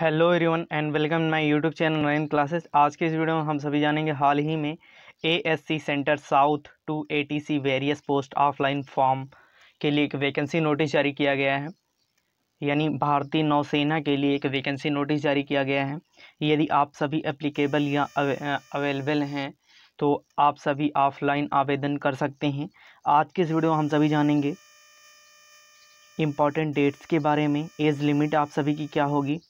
hello everyone and welcome my YouTube channel nine classes आज के इस वीडियो में हम सभी जानेंगे हाल ही में ASC centre south two ATC various post offline form के लिए एक वैकेंसी नोटिस जारी किया गया है यानी भारतीय नौसेना के लिए एक वैकेंसी नोटिस जारी किया गया है यदि आप सभी एप्लीकेबल या अवेलेबल हैं तो आप सभी ऑफलाइन आवेदन कर सकते हैं आज के इस वीडियो में हम सभी जानेंगे इम्पॉर्टेंट डेट्स के बारे में एज लिमिट आप सभी की क्या होगी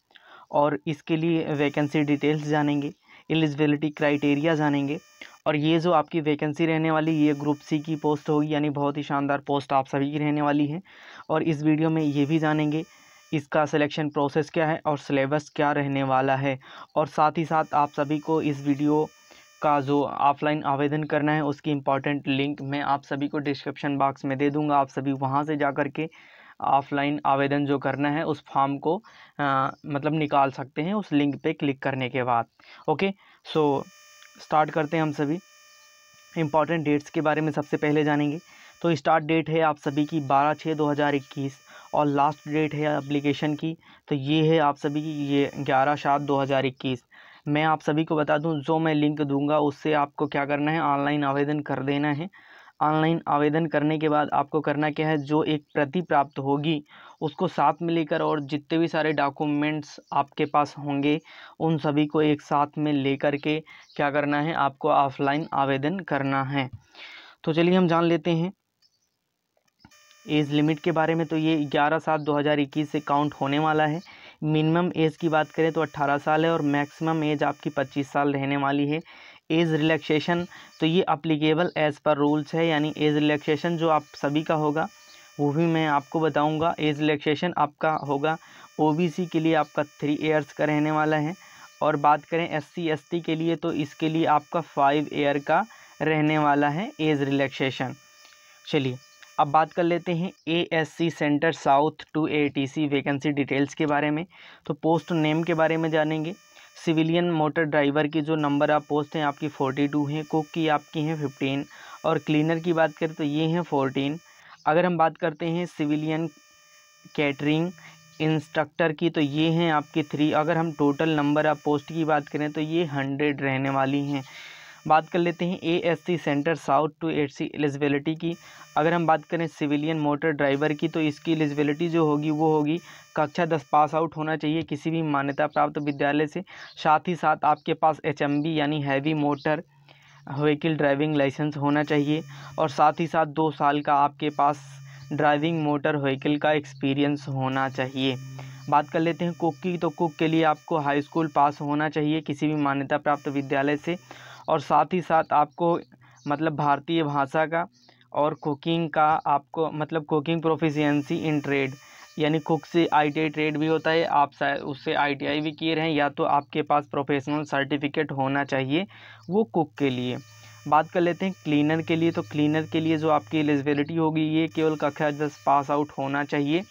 और इसके लिए वैकेंसी डिटेल्स जानेंगे एलिजिबिलिटी क्राइटेरिया जानेंगे और ये जो आपकी वैकेंसी रहने वाली ये ग्रुप सी की पोस्ट होगी यानी बहुत ही शानदार पोस्ट आप सभी की रहने वाली है और इस वीडियो में ये भी जानेंगे इसका सिलेक्शन प्रोसेस क्या है और सिलेबस क्या रहने वाला है और साथ ही साथ आप सभी को इस वीडियो का जो ऑफलाइन आवेदन करना है उसकी इम्पॉर्टेंट लिंक मैं आप सभी को डिस्क्रिप्शन बॉक्स में दे दूंगा आप सभी वहां से जा कर के ऑफलाइन आवेदन जो करना है उस फॉर्म को आ, मतलब निकाल सकते हैं उस लिंक पे क्लिक करने के बाद ओके सो स्टार्ट करते हैं हम सभी इम्पॉर्टेंट डेट्स के बारे में सबसे पहले जानेंगे तो स्टार्ट डेट है आप सभी की बारह छः दो हज़ार इक्कीस और लास्ट डेट है अप्लीकेशन की तो ये है आप सभी की ये ग्यारह सात दो हज़ार इक्कीस मैं आप सभी को बता दूं जो मैं लिंक दूंगा उससे आपको क्या करना है ऑनलाइन आवेदन कर देना है ऑनलाइन आवेदन करने के बाद आपको करना क्या है जो एक प्रति प्राप्त होगी उसको साथ में लेकर और जितने भी सारे डॉक्यूमेंट्स आपके पास होंगे उन सभी को एक साथ में लेकर के क्या करना है आपको ऑफलाइन आवेदन करना है तो चलिए हम जान लेते हैं एज लिमिट के बारे में तो ये ग्यारह सात इक्कीस से काउंट होने वाला है मिनिमम एज की बात करें तो अट्ठारह साल है और मैक्सिमम एज आपकी पच्चीस साल रहने वाली है एज रिलैक्सेशन तो ये अप्लीकेबल एज़ पर रूल्स है यानी एज रिलैक्सेशन जो आप सभी का होगा वो भी मैं आपको बताऊंगा एज रिलैक्सेशन आपका होगा ओबीसी के लिए आपका थ्री ईयर्स का रहने वाला है और बात करें एससी एसटी के लिए तो इसके लिए आपका फाइव ईयर का रहने वाला है एज रिलैक्सेशन चलिए अब बात कर लेते हैं A centre south two A vacancy details के बारे में तो पोस्ट नेम के बारे में जानेंगे सिविलियन मोटर ड्राइवर की जो नंबर आप पोस्ट हैं आपकी फ़ोर्टी टू हैं कुक की आपकी हैं फिफ्टीन और क्लीनर की बात करें तो ये हैं फोर्टीन अगर हम बात करते हैं सिविलियन कैटरिंग इंस्ट्रक्टर की तो ये हैं आपके थ्री अगर हम टोटल नंबर आप पोस्ट की बात करें तो ये हंड्रेड रहने वाली हैं बात कर लेते हैं ASC centre south two eight C eligibility की अगर हम बात करें सिविलियन मोटर ड्राइवर की तो इसकी एलिजिबिलिटी जो होगी वो होगी कक्षा दस पास आउट होना चाहिए किसी भी मान्यता प्राप्त विद्यालय से साथ ही साथ आपके पास एच यानी heavy motor vehicle driving licence होना चाहिए और साथ ही साथ दो साल का आपके पास ड्राइविंग मोटर व्हीकल का एक्सपीरियंस होना चाहिए बात कर लेते हैं कुक की तो कुक के लिए आपको हाई स्कूल पास होना चाहिए किसी भी मान्यता प्राप्त विद्यालय से और साथ ही साथ आपको मतलब भारतीय भाषा का और कुकिंग का आपको मतलब कुकिंग प्रोफिशियंसी इन ट्रेड यानी कुक से आईटीआई ट्रेड भी होता है आप उससे आईटीआई भी किए रहें या तो आपके पास प्रोफेशनल सर्टिफिकेट होना चाहिए वो कुक के लिए बात कर लेते हैं क्लीनर के लिए तो क्लीनर के लिए जो आपकी एलिजिबिलिटी होगी ये केवल कक्षा दस पास आउट होना चाहिए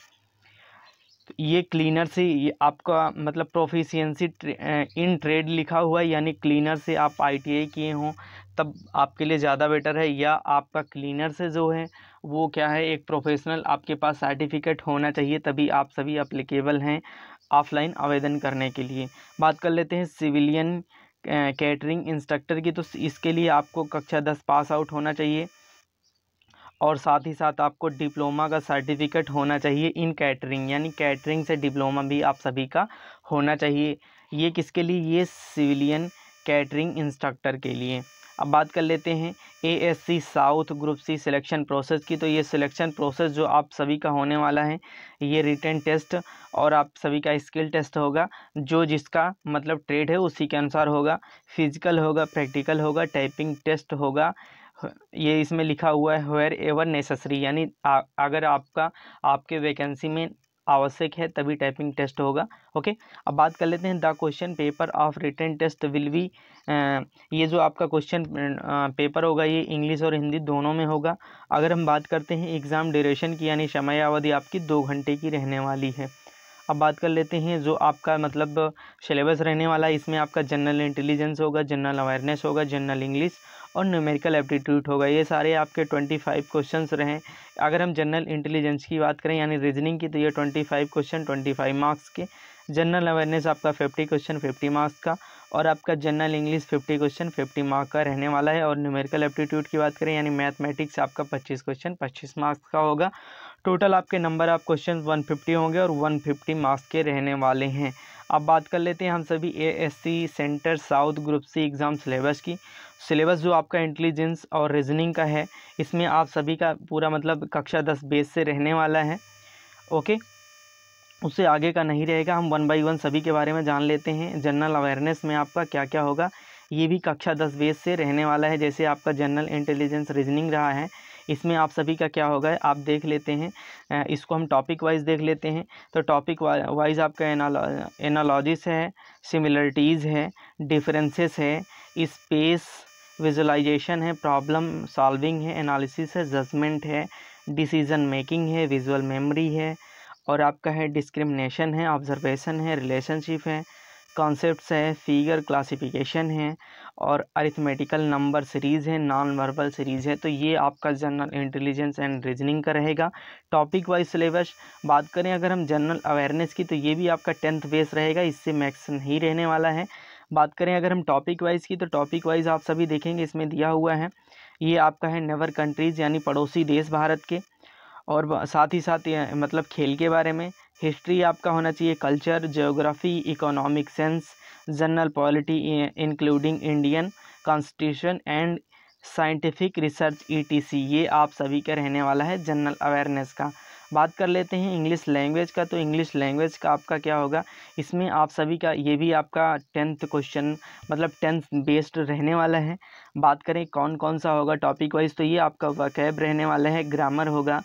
तो ये क्लीनर से ये आपका मतलब प्रोफिशियंसी इन ट्रेड लिखा हुआ है यानी क्लीनर से आप आईटीआई किए हों तब आपके लिए ज़्यादा बेटर है या आपका क्लीनर से जो है वो क्या है एक प्रोफेशनल आपके पास सर्टिफिकेट होना चाहिए तभी आप सभी अप्लीकेबल हैं ऑफलाइन आवेदन करने के लिए बात कर लेते हैं सिविलियन कैटरिंग इंस्ट्रक्टर की तो इसके लिए आपको कक्षा दस पास आउट होना चाहिए और साथ ही साथ आपको डिप्लोमा का सर्टिफिकेट होना चाहिए इन कैटरिंग यानी कैटरिंग से डिप्लोमा भी आप सभी का होना चाहिए ये किसके लिए ये सिविलियन कैटरिंग इंस्ट्रक्टर के लिए अब बात कर लेते हैं A S C south group C selection process की तो ये सिलेक्शन प्रोसेस जो आप सभी का होने वाला है ये रिटर्न टेस्ट और आप सभी का स्किल टेस्ट होगा जो जिसका मतलब ट्रेड है उसी के अनुसार होगा फिजिकल होगा प्रैक्टिकल होगा टाइपिंग टेस्ट होगा ये इसमें लिखा हुआ है वेयर एवर नेसेसरी यानी अगर आपका आपके वैकेंसी में आवश्यक है तभी टाइपिंग टेस्ट होगा ओके अब बात कर लेते हैं the question paper of written test will be ये जो आपका क्वेश्चन पेपर होगा ये इंग्लिश और हिंदी दोनों में होगा अगर हम बात करते हैं एग्ज़ाम ड्यूरेशन की यानी समय अवधि आपकी दो घंटे की रहने वाली है अब बात कर लेते हैं जो आपका मतलब सिलेबस रहने वाला है इसमें आपका जनरल इंटेलिजेंस होगा जनरल अवेयरनेस होगा जनरल इंग्लिश और न्यूमेरिकल एप्टीट्यूड होगा ये सारे आपके ट्वेंटी फाइव क्वेश्चन रहें अगर हम जनरल इंटेलिजेंस की बात करें यानी रीजनिंग की तो ये twenty five question twenty five marks के जनरल अवेयरनेस आपका फिफ्टी क्वेश्चन फिफ्टी मार्क्स का और आपका general English fifty question fifty mark का रहने वाला है और न्यूमेरिकल एप्टीट्यूड की बात करें यानी मैथमेटिक्स आपका पच्चीस क्वेश्चन पच्चीस मार्क्स का होगा टोटल आपके number of question one fifty होंगे और वन फिफ्टी मार्क्स के रहने वाले हैं अब बात कर लेते हैं हम सभी ASC centre south group C exam syllabus की सिलेबस जो आपका इंटेलिजेंस और रीजनिंग का है इसमें आप सभी का पूरा मतलब कक्षा दस बेस से रहने वाला है ओके उससे आगे का नहीं रहेगा हम वन बाई वन सभी के बारे में जान लेते हैं जनरल अवेयरनेस में आपका क्या क्या होगा ये भी कक्षा दस बेस से रहने वाला है जैसे आपका जनरल इंटेलिजेंस रीजनिंग रहा है इसमें आप सभी का क्या होगा आप देख लेते हैं इसको हम टॉपिक वाइज देख लेते हैं तो टॉपिक वाइज आपका एनालॉजिस है सिमिलरिटीज़ है डिफरेंसेस है स्पेस विजुलाइजेशन है प्रॉब्लम सॉल्विंग है एनालिसिस है जजमेंट है डिसीजन मेकिंग है विजुअल मेमोरी है और आपका है डिस्क्रिमिनेशन है ऑब्जर्वेशन है रिलेशनशिप है कॉन्सेप्ट्स हैं फिगर क्लासिफिकेशन है और अरिथमेटिकल नंबर सीरीज़ है नॉन वर्बल सीरीज़ है तो ये आपका जनरल इंटेलिजेंस एंड रीजनिंग का रहेगा टॉपिक वाइज सिलेबस बात करें अगर हम जनरल अवेयरनेस की तो ये भी आपका टेंथ बेस रहेगा इससे मैक्स नहीं रहने वाला है बात करें अगर हम टॉपिक वाइज की तो टॉपिक वाइज आप सभी देखेंगे इसमें दिया हुआ है ये आपका है नेवर कंट्रीज़ यानी पड़ोसी देश भारत के और साथ ही साथ मतलब खेल के बारे में हिस्ट्री आपका होना चाहिए culture geography economic sense general polity including Indian constitution and scientific research ETC ये आप सभी का रहने वाला है जनरल अवेयरनेस का बात कर लेते हैं इंग्लिश लैंग्वेज का तो इंग्लिश लैंग्वेज का आपका क्या होगा इसमें आप सभी का ये भी आपका टेंथ क्वेश्चन मतलब टेंथ बेस्ड रहने वाला है बात करें कौन कौन सा होगा टॉपिक वाइज तो ये आपका वकैब रहने वाला है ग्रामर होगा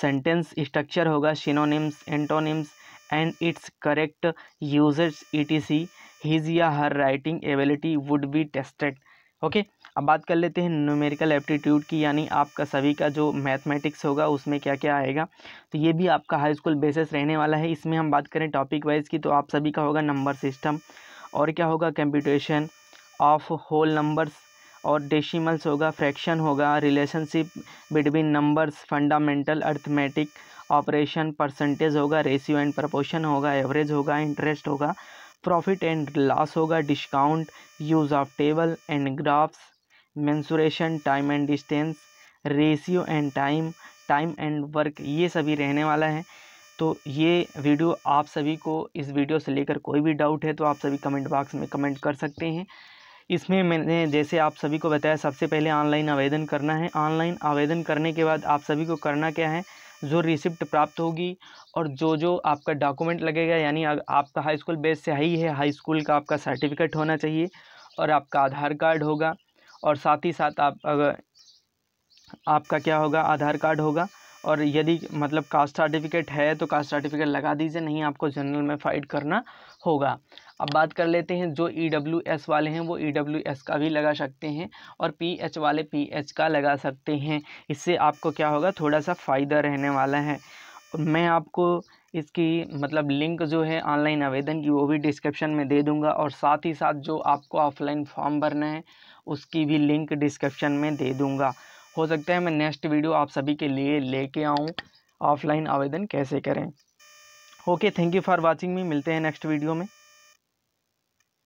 सेंटेंस स्ट्रक्चर होगा synonyms antonyms and its correct users see his या her writing ability would be tested okay अब बात कर लेते हैं न्यूमेरिकल एप्टीट्यूड की यानी आपका सभी का जो मैथमेटिक्स होगा उसमें क्या क्या आएगा तो ये भी आपका हाई स्कूल बेसिस रहने वाला है इसमें हम बात करें टॉपिक वाइज की तो आप सभी का होगा नंबर सिस्टम और क्या होगा कंप्यूटेशन ऑफ होल नंबर्स और डेसिमल्स होगा फ्रैक्शन होगा relationship between numbers fundamental arithmetic operation percentage होगा रेशियो एंड प्रपोशन होगा एवरेज होगा इंटरेस्ट होगा प्रॉफिट एंड लॉस होगा discount use of table and graphs mensuration time and distance ratio and time time and work ये सभी रहने वाला है तो ये वीडियो आप सभी को इस वीडियो से लेकर कोई भी डाउट है तो आप सभी कमेंट बॉक्स में कमेंट कर सकते हैं इसमें मैंने जैसे आप सभी को बताया सबसे पहले ऑनलाइन आवेदन करना है ऑनलाइन आवेदन करने के बाद आप सभी को करना क्या है जो रिसिप्ट प्राप्त होगी और जो जो आपका डॉक्यूमेंट लगेगा यानी आपका हाई स्कूल बेस से हाई है हाई स्कूल का आपका सर्टिफिकेट होना चाहिए और आपका आधार कार्ड होगा और साथ ही साथ आप अगर आपका क्या होगा आधार कार्ड होगा और यदि मतलब कास्ट सर्टिफिकेट है तो कास्ट सर्टिफिकेट लगा दीजिए नहीं आपको जनरल में फाइट करना होगा अब बात कर लेते हैं जो ई डब्ल्यू एस वाले हैं वो ई डब्ल्यू एस का भी लगा सकते हैं और पी एच वाले पी एच का लगा सकते हैं इससे आपको क्या होगा थोड़ा सा फ़ायदा रहने वाला है मैं आपको इसकी मतलब लिंक जो है ऑनलाइन आवेदन की वो भी डिस्क्रिप्शन में दे दूंगा और साथ ही साथ जो आपको ऑफलाइन फॉर्म भरना है उसकी भी लिंक डिस्क्रिप्शन में दे दूंगा हो सकता है मैं नेक्स्ट वीडियो आप सभी के लिए लेके आऊँ ऑफलाइन आवेदन कैसे करें okay thank you for watching me मिलते हैं नेक्स्ट वीडियो में